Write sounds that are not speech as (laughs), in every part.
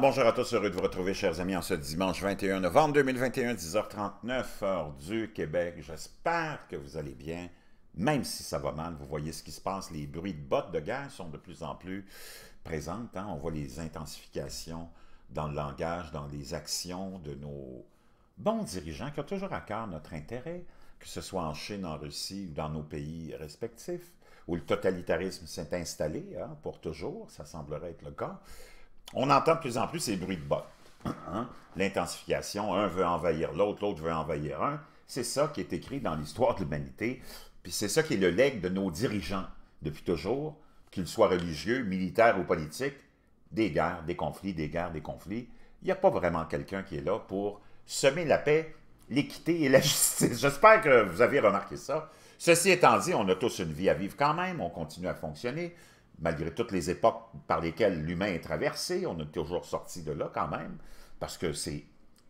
bonjour à tous, heureux de vous retrouver, chers amis, en ce dimanche 21 novembre 2021, 10h39, heure du Québec. J'espère que vous allez bien, même si ça va mal. Vous voyez ce qui se passe, les bruits de bottes de guerre sont de plus en plus présents. Hein. On voit les intensifications dans le langage, dans les actions de nos bons dirigeants qui ont toujours à cœur notre intérêt, que ce soit en Chine, en Russie ou dans nos pays respectifs, où le totalitarisme s'est installé hein, pour toujours, ça semblerait être le cas. On entend de plus en plus ces bruits de bottes. Hein? L'intensification, un veut envahir l'autre, l'autre veut envahir un. C'est ça qui est écrit dans l'histoire de l'humanité, puis c'est ça qui est le legs de nos dirigeants depuis toujours, qu'ils soient religieux, militaires ou politiques, des guerres, des conflits, des guerres, des conflits. Il n'y a pas vraiment quelqu'un qui est là pour semer la paix, l'équité et la (laughs) justice. J'espère que vous avez remarqué ça. Ceci étant dit, on a tous une vie à vivre quand même, on continue à fonctionner malgré toutes les époques par lesquelles l'humain est traversé, on est toujours sorti de là quand même, parce que c'est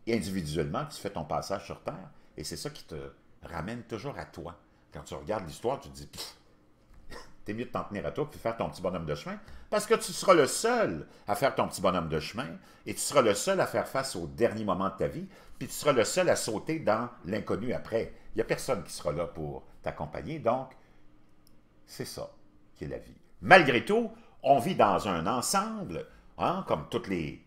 individuellement que tu fais ton passage sur Terre, et c'est ça qui te ramène toujours à toi. Quand tu regardes l'histoire, tu te dis, (laughs) t'es mieux de t'en tenir à toi puis faire ton petit bonhomme de chemin, parce que tu seras le seul à faire ton petit bonhomme de chemin, et tu seras le seul à faire face au dernier moment de ta vie, puis tu seras le seul à sauter dans l'inconnu après. Il n'y a personne qui sera là pour t'accompagner, donc c'est ça qui est la vie. Malgré tout, on vit dans un ensemble, hein, comme toutes les,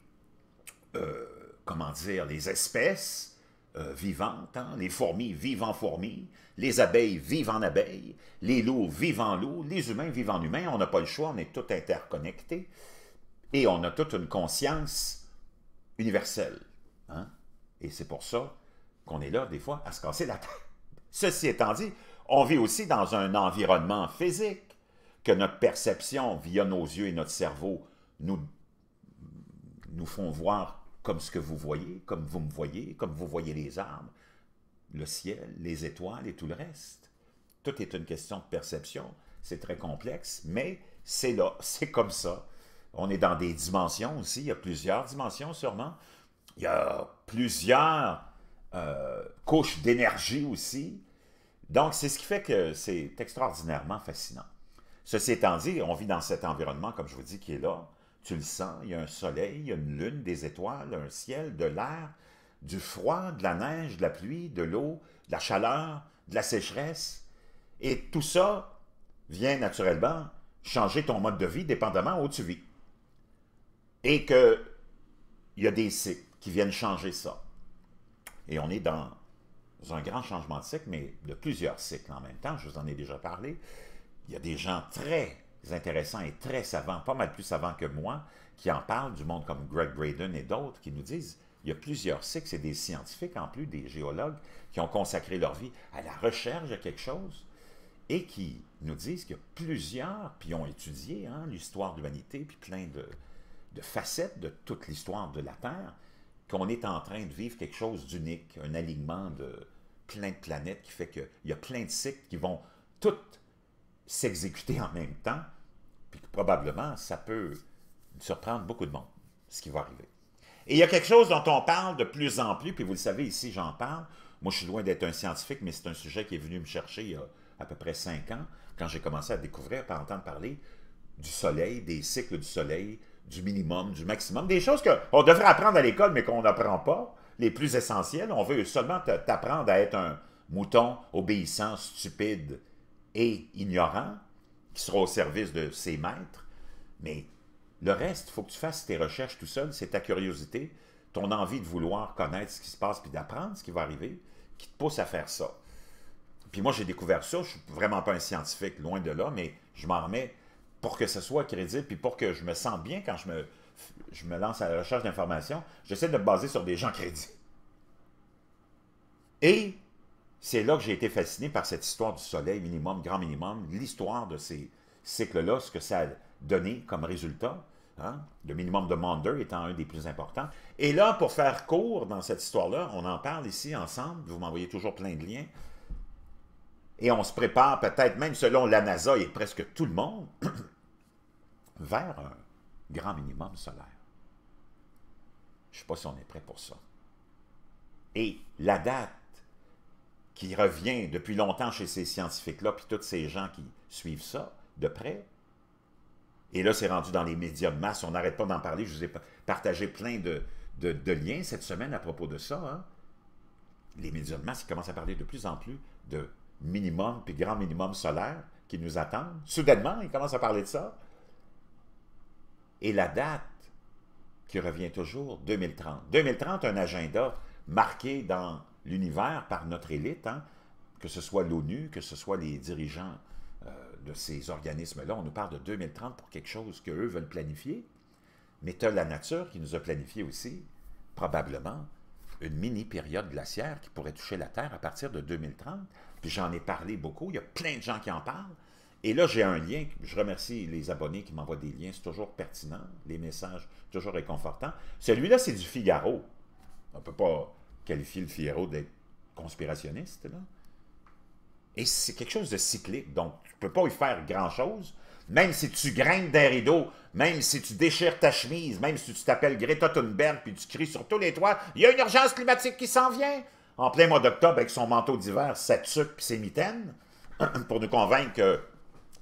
euh, comment dire, les espèces euh, vivantes. Hein. les fourmis vivant en fourmis, les abeilles vivent en abeilles, les loups vivent en loups, les humains vivent en humains. On n'a pas le choix, on est tout interconnectés. Et on a toute une conscience universelle. Hein. Et c'est pour ça qu'on est là, des fois, à se casser la (laughs) tête. Ceci étant dit, on vit aussi dans un environnement physique, que notre perception via nos yeux et notre cerveau nous, nous font voir comme ce que vous voyez, comme vous me voyez, comme vous voyez les arbres, le ciel, les étoiles et tout le reste. Tout est une question de perception, c'est très complexe, mais c'est là, (laughs) c'est comme ça. On est dans des dimensions aussi, il y a plusieurs dimensions sûrement. Il y a plusieurs euh, couches d'énergie aussi. Donc, c'est ce qui fait que c'est extraordinairement fascinant. Ceci étant dit, on vit dans cet environnement, comme je vous dis, qui est là. Tu le sens, il y a un soleil, il y a une lune, des étoiles, un ciel, de l'air, du froid, de la neige, de la pluie, de l'eau, de la chaleur, de la sécheresse. Et tout ça vient naturellement changer ton mode de vie dépendamment où tu vis. Et qu'il y a des cycles qui viennent changer ça. Et on est dans un grand changement de cycle, mais de plusieurs cycles en même temps, je vous en ai déjà parlé il y a des gens très intéressants et très savants, pas mal plus savants que moi, qui en parlent, du monde comme Greg Braden et d'autres, qui nous disent il y a plusieurs cycles, c'est des scientifiques en plus, des géologues, qui ont consacré leur vie à la recherche de quelque chose et qui nous disent qu'il y a plusieurs, puis ont étudié hein, l'histoire de l'humanité, puis plein de, de facettes de toute l'histoire de la Terre, qu'on est en train de vivre quelque chose d'unique, un alignement de plein de planètes qui fait qu'il y a plein de cycles qui vont toutes s'exécuter en même temps, puis probablement, ça peut surprendre beaucoup de monde, ce qui va arriver. Et il y a quelque chose dont on parle de plus en plus, puis vous le savez, ici, j'en parle. Moi, je suis loin d'être un scientifique, mais c'est un sujet qui est venu me chercher il y a à peu près cinq ans, quand j'ai commencé à découvrir, à entendre parler du soleil, des cycles du soleil, du minimum, du maximum, des choses qu'on devrait apprendre à l'école, mais qu'on n'apprend pas, les plus essentielles. On veut seulement t'apprendre à être un mouton obéissant, stupide, et ignorant, qui sera au service de ses maîtres, mais le reste, il faut que tu fasses tes recherches tout seul, c'est ta curiosité, ton envie de vouloir connaître ce qui se passe puis d'apprendre ce qui va arriver, qui te pousse à faire ça. Puis moi, j'ai découvert ça, je ne suis vraiment pas un scientifique, loin de là, mais je m'en remets pour que ce soit crédible puis pour que je me sente bien quand je me, je me lance à la recherche d'informations, j'essaie de me baser sur des gens crédibles. Et c'est là que j'ai été fasciné par cette histoire du soleil minimum, grand minimum, l'histoire de ces cycles-là, ce que ça a donné comme résultat. Hein. Le minimum de Maunder étant un des plus importants. Et là, pour faire court dans cette histoire-là, on en parle ici ensemble. Vous m'envoyez toujours plein de liens. Et on se prépare peut-être, même selon la NASA et presque tout le monde, (clears throat) vers un grand minimum solaire. Je ne sais pas si on est prêt pour ça. Et la date qui revient depuis longtemps chez ces scientifiques-là, puis tous ces gens qui suivent ça de près. Et là, c'est rendu dans les médias de masse, on n'arrête pas d'en parler, je vous ai partagé plein de, liens cette semaine à propos de ça. Hein. Les médias de masse, ils commencent à parler de plus en plus de minimum, puis grand minimum solaire qui nous attendent. Soudainement, ils commencent à parler de ça. Et la date qui revient toujours, 2030. 2030, un agenda marqué dans l'univers par notre élite, hein, que ce soit l'ONU, que ce soit les dirigeants euh, de ces organismes-là. On nous parle de 2030 pour quelque chose qu'eux veulent planifier. Mais tu as la nature qui nous a planifié aussi, probablement, une mini-période glaciaire qui pourrait toucher la Terre à partir de 2030. Puis j'en ai parlé beaucoup, il y a plein de gens qui en parlent. Et là, j'ai un lien, je remercie les abonnés qui m'envoient des liens, c'est toujours pertinent, les messages toujours réconfortants. Celui-là, c'est du Figaro. On ne peut pas qualifie le Figaro d'être conspirationniste. Là. Et c'est quelque chose de cyclique, donc tu ne peux pas y faire grand-chose. Même si tu grimpes des rideaux, même si tu déchires ta chemise, même si tu t'appelles Greta Thunberg puis tu cries sur tous les toits, il y a une urgence climatique qui s'en vient. En plein mois d'octobre, avec son manteau d'hiver, sa tuque et ses mitaines, (clears throat) pour nous convaincre que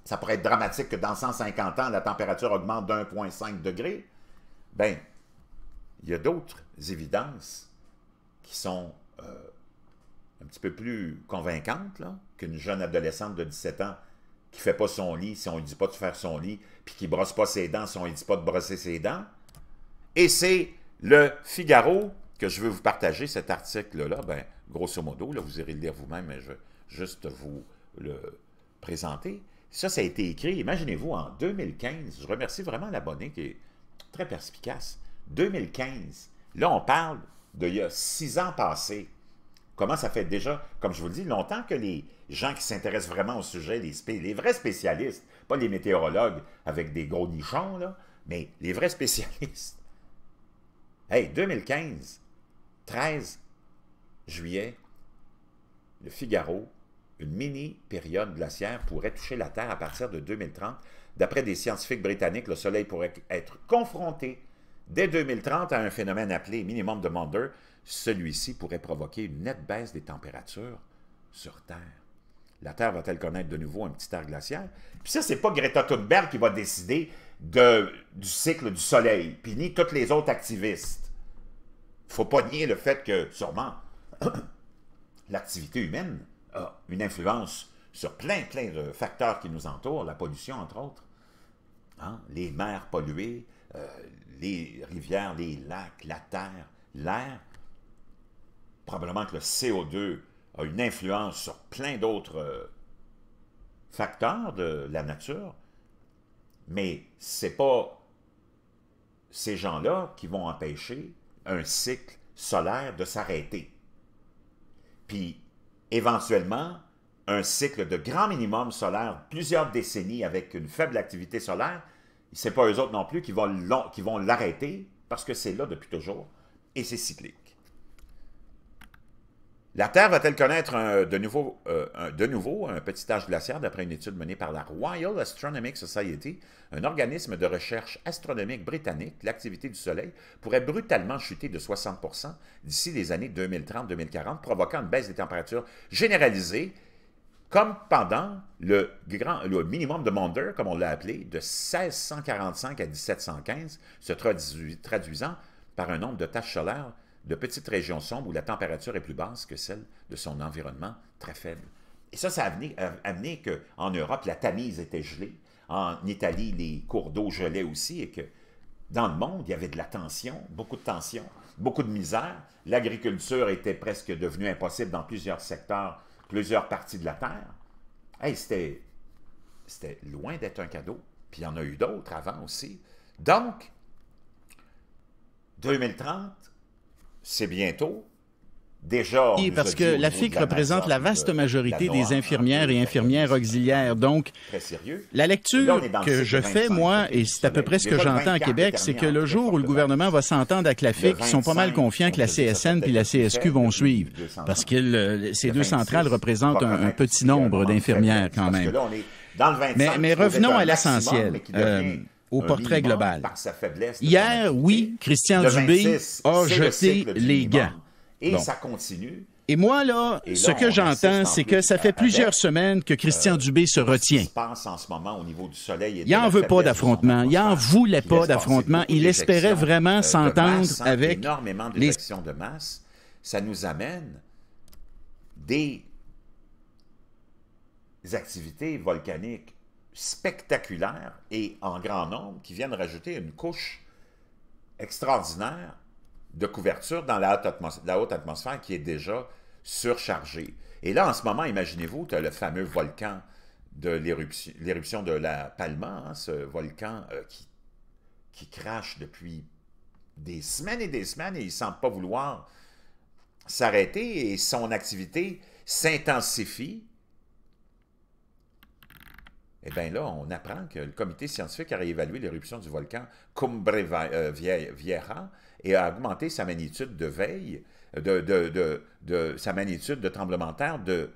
ça pourrait être dramatique que dans 150 ans, la température augmente d'1,5 degré, ben, il y a d'autres évidences qui sont euh, un petit peu plus convaincantes qu'une jeune adolescente de 17 ans qui ne fait pas son lit si on ne lui dit pas de faire son lit, puis qui ne brosse pas ses dents si on ne lui dit pas de brosser ses dents. Et c'est le Figaro que je veux vous partager, cet article-là. Ben, grosso modo, là, vous irez le lire vous-même, mais je vais juste vous le présenter. Ça, ça a été écrit, imaginez-vous, en 2015. Je remercie vraiment l'abonné qui est très perspicace. 2015. Là, on parle d'il y a six ans passés, comment ça fait déjà, comme je vous le dis, longtemps que les gens qui s'intéressent vraiment au sujet, les, les vrais spécialistes, pas les météorologues avec des gros nichons, mais les vrais (laughs) spécialistes. Hey, 2015, 13 juillet, le Figaro, une mini-période glaciaire pourrait toucher la Terre à partir de 2030. D'après des scientifiques britanniques, le Soleil pourrait être confronté Dès 2030, à un phénomène appelé minimum de Maunder, celui-ci pourrait provoquer une nette baisse des températures sur Terre. La Terre va-t-elle connaître de nouveau un petit air glaciaire? Puis ça, n'est pas Greta Thunberg qui va décider du cycle du Soleil, puis ni toutes les autres activistes. Il Faut pas nier le fait que, sûrement, (clears throat) l'activité humaine a une influence sur plein, plein de facteurs qui nous entourent, la pollution, entre autres. Hein, les mers polluées, euh, les rivières, les lacs, la terre, l'air, probablement que le CO2 a une influence sur plein d'autres euh, facteurs de la nature, mais ce c'est pas ces gens-là qui vont empêcher un cycle solaire de s'arrêter. Puis, éventuellement, un cycle de grand minimum solaire, plusieurs décennies avec une faible activité solaire, n'est pas eux autres non plus qui vont l'arrêter parce que c'est là depuis toujours et c'est cyclique. La Terre va-t-elle connaître de, nouveau, euh, un, de nouveau un petit âge glaciaire d'après une étude menée par la Royal Astronomic Society, un organisme de recherche astronomique britannique? L'activité du Soleil pourrait brutalement chuter de 60 d'ici les années 2030-2040, provoquant une baisse des températures généralisée comme pendant le, grand, minimum de mondeur comme on l'a appelé, de 1645 à 1715, se traduisant par un nombre de taches solaires de petites régions sombres où la température est plus basse que celle de son environnement très faible. Et ça, ça a amené, qu'en Europe, la Tamise était gelée, en Italie, les cours d'eau gelaient aussi, et que dans le monde, il y avait de la tension, beaucoup de tension, beaucoup de misère. L'agriculture était presque devenue impossible dans plusieurs secteurs plusieurs parties de la Terre. c'était loin d'être un cadeau. Puis il y en a eu d'autres avant aussi. Donc, 2030, c'est bientôt oui, parce que la FIC représente la vaste majorité des infirmières et hein, infirmières auxiliaires. Donc, la lecture que je fais, moi, et c'est à peu près ce que j'entends à Québec, c'est que le jour où le gouvernement va s'entendre avec la FIC, ils sont pas mal confiants que la CSN puis la CSQ vont suivre, parce que ces deux centrales représentent un, petit nombre d'infirmières quand même. Mais, revenons à l'essentiel euh, au portrait global. Hier, oui, Christian Dubé a jeté les gants. Et ça continue. Et moi, là, ce que j'entends, c'est que ça fait plusieurs semaines que Christian euh, Dubé se retient. en ce moment au niveau du soleil. Et il n'en veut pas d'affrontement. Il n'en voulait pas d'affrontement. Il espérait vraiment euh, s'entendre hein, avec. Énormément de masse. Ça nous amène des activités volcaniques spectaculaires et en grand nombre qui viennent rajouter une couche extraordinaire de couverture dans la haute, atmosphère, qui est déjà surchargée. Et là, en ce moment, imaginez-vous, tu as le fameux volcan de l'éruption de la Palma, hein, ce volcan euh, qui, qui crache depuis des semaines et des semaines et il ne semble pas vouloir s'arrêter et son activité s'intensifie eh bien là, on apprend que le comité scientifique a réévalué l'éruption du volcan Cumbre Vieja et a augmenté sa magnitude de veille, de, de, sa magnitude de tremblement de terre de,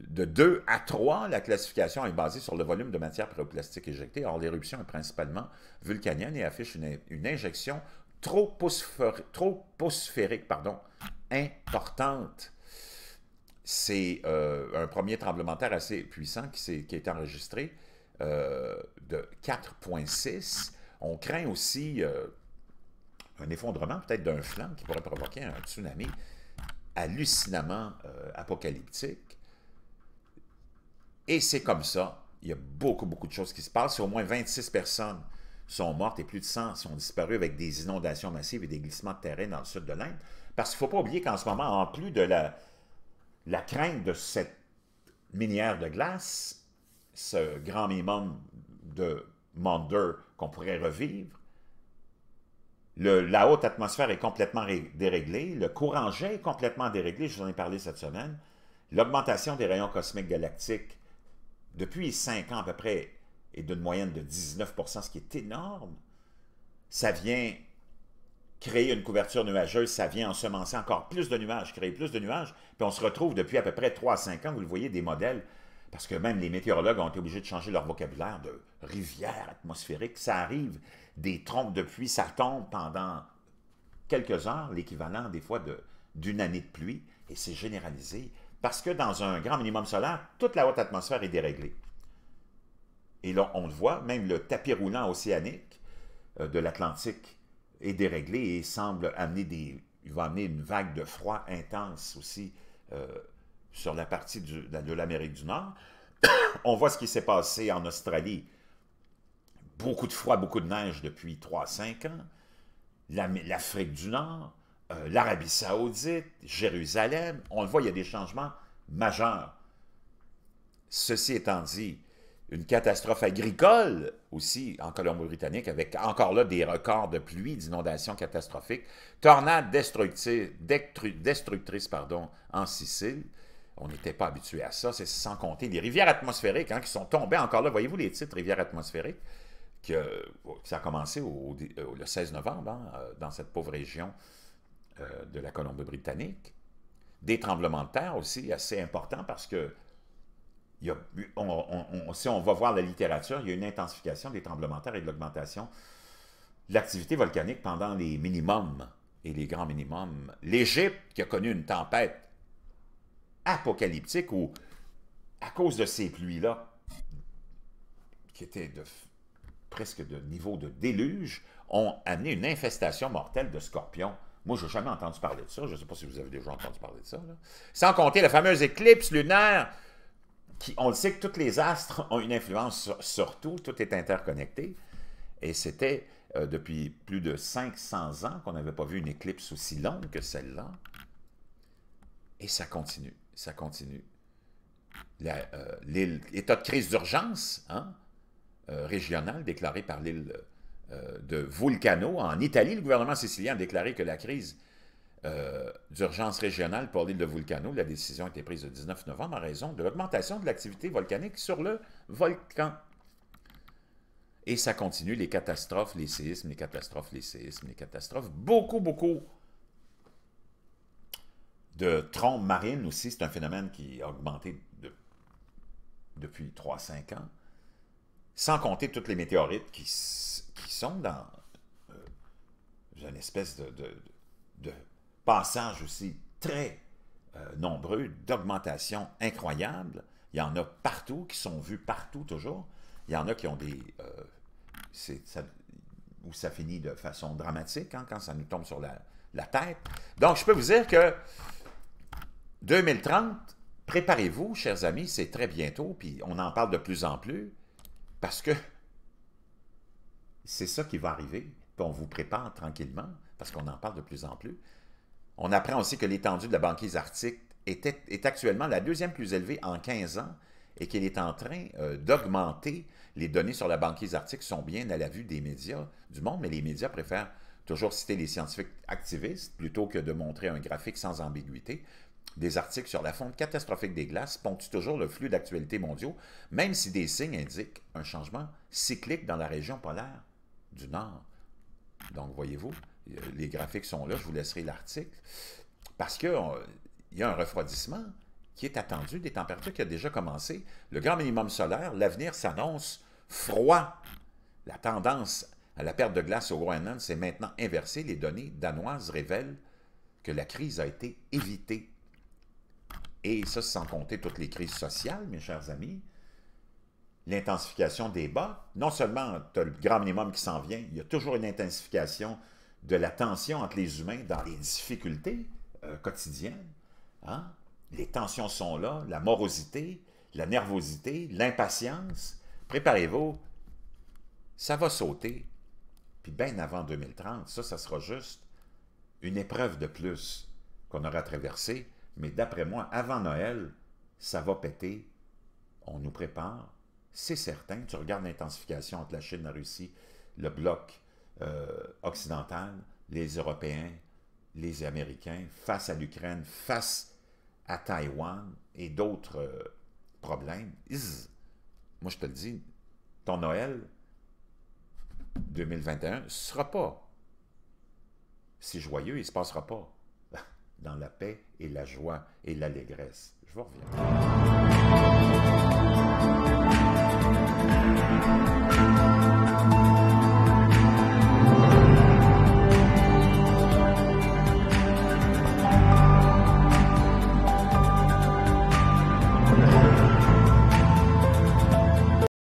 2 à 3, la classification est basée sur le volume de matière préoplastique éjectée. Or, l'éruption est principalement vulcanienne et affiche une, une injection troposphérique pardon, importante. C'est euh, un premier tremblement de terre assez puissant qui, qui a été enregistré euh, de 4,6. On craint aussi euh, un effondrement peut-être d'un flanc qui pourrait provoquer un tsunami hallucinamment euh, apocalyptique. Et c'est comme ça. Il y a beaucoup, beaucoup de choses qui se passent. Au moins 26 personnes sont mortes et plus de 100 sont disparues avec des inondations massives et des glissements de terrain dans le sud de l'Inde. Parce qu'il ne faut pas oublier qu'en ce moment, en plus de la, la crainte de cette minière de glace, ce grand minimum de Monder qu'on pourrait revivre, la haute atmosphère est complètement déréglée, le courant jet est complètement déréglé, je vous en ai parlé cette semaine, l'augmentation des rayons cosmiques galactiques depuis 5 ans à peu près est d'une moyenne de 19 ce qui est énorme. Ça vient créer une couverture nuageuse, ça vient ensemencer encore plus de nuages, créer plus de nuages, puis on se retrouve depuis à peu près 3 à 5 ans, vous le voyez, des modèles parce que même les météorologues ont été obligés de changer leur vocabulaire de rivière atmosphérique. Ça arrive, des trompes de pluie, ça tombe pendant quelques heures, l'équivalent des fois d'une année de pluie, et c'est généralisé, parce que dans un grand minimum solaire, toute la haute atmosphère est déréglée. Et là, on le voit, même le tapis roulant océanique euh, de l'Atlantique est déréglé et semble amener des, il va amener une vague de froid intense aussi euh, sur la partie de l'Amérique du Nord. (coughs) On voit ce qui s'est passé en Australie. Beaucoup de froid, beaucoup de neige depuis 3-5 ans. L'Afrique du Nord, euh, l'Arabie saoudite, Jérusalem. On le voit, il y a des changements majeurs. Ceci étant dit, une catastrophe agricole aussi en Colombie-Britannique, avec encore là des records de pluie, d'inondations catastrophiques, tornades destructrices, destructrices pardon, en Sicile, on n'était pas habitué à ça, c'est sans compter les rivières atmosphériques hein, qui sont tombées. Encore là, voyez-vous les titres rivières atmosphériques? Que, oh, ça a commencé au, euh, le 16 novembre hein, euh, dans cette pauvre région euh, de la Colombie-Britannique. Des tremblements de terre aussi assez importants parce que si on va voir la littérature, il y a une intensification des tremblements de terre et de l'augmentation de l'activité volcanique pendant les minimums et les grands minimums. L'Égypte, qui a connu une tempête apocalyptique où, à cause de ces pluies-là, qui étaient de, presque de niveau de déluge, ont amené une infestation mortelle de scorpions. Moi, je n'ai jamais entendu parler de ça. Je ne sais pas si vous avez déjà entendu parler de ça. Sans compter la fameuse éclipse lunaire, qui, on le sait que tous les astres ont une influence sur, tout, tout est interconnecté. Et c'était euh, depuis plus de 500 ans qu'on n'avait pas vu une éclipse aussi longue que celle-là. Et ça continue ça continue. L'état euh, de crise d'urgence hein, euh, régionale déclaré par l'île euh, de Vulcano. En Italie, le gouvernement sicilien a déclaré que la crise d'urgence régionale pour l'île de Vulcano, la décision a été prise le 19 novembre en raison de l'augmentation de l'activité volcanique sur le volcan. Et ça continue, les catastrophes, les séismes, les catastrophes, les séismes, les catastrophes. Beaucoup, beaucoup de trombes marines aussi, c'est un phénomène qui a augmenté depuis 3-5 ans, sans compter toutes les météorites qui, qui sont dans euh, une espèce de, de, passage aussi très euh, nombreux, d'augmentation incroyable. Il y en a partout, qui sont vus partout toujours. Il y en a qui ont des... Euh, c'est où ça finit de façon dramatique hein, quand ça nous tombe sur la, la tête. Donc, je peux vous dire que 2030, préparez-vous, chers amis, c'est très bientôt, puis on en parle de plus en plus, parce que c'est ça qui va arriver. Puis on vous prépare tranquillement, parce qu'on en parle de plus en plus. On apprend aussi que l'étendue de la banquise arctique est actuellement la deuxième plus élevée en 15 ans et qu'elle est en train euh, d'augmenter. Les données sur la banquise arctique sont bien à la vue des médias du monde, mais les médias préfèrent toujours citer les scientifiques activistes plutôt que de montrer un graphique sans ambiguïté des articles sur la fonte catastrophique des glaces ponctuent toujours le flux d'actualités mondiaux, même si des signes indiquent un changement cyclique dans la région polaire du Nord. Donc, voyez-vous, euh, les graphiques sont là, je vous laisserai l'article, parce qu'il euh, y a un refroidissement qui est attendu, des températures qui a déjà commencé. Le grand minimum solaire, l'avenir s'annonce froid. La tendance à la perte de glace au Groenland s'est maintenant inversée. Les données danoises révèlent que la crise a été évitée et ça, sans compter toutes les crises sociales, mes chers amis, l'intensification des bas, non seulement tu as le grand minimum qui s'en vient, il y a toujours une intensification de la tension entre les humains dans les difficultés euh, quotidiennes. Hein. Les tensions sont là, la morosité, la nervosité, l'impatience. Préparez-vous, ça va sauter. Puis bien avant 2030, ça, ça sera juste une épreuve de plus qu'on aura traversée mais d'après moi, avant Noël, ça va péter. On nous prépare. C'est certain. Tu regardes l'intensification entre la Chine, la Russie, le bloc euh, occidental, les Européens, les Américains, face à l'Ukraine, face à Taïwan et d'autres euh, problèmes. Moi, je te le dis, ton Noël 2021 ne sera pas si joyeux, il ne se passera pas dans la paix et la joie et l'allégresse. Je vous reviens.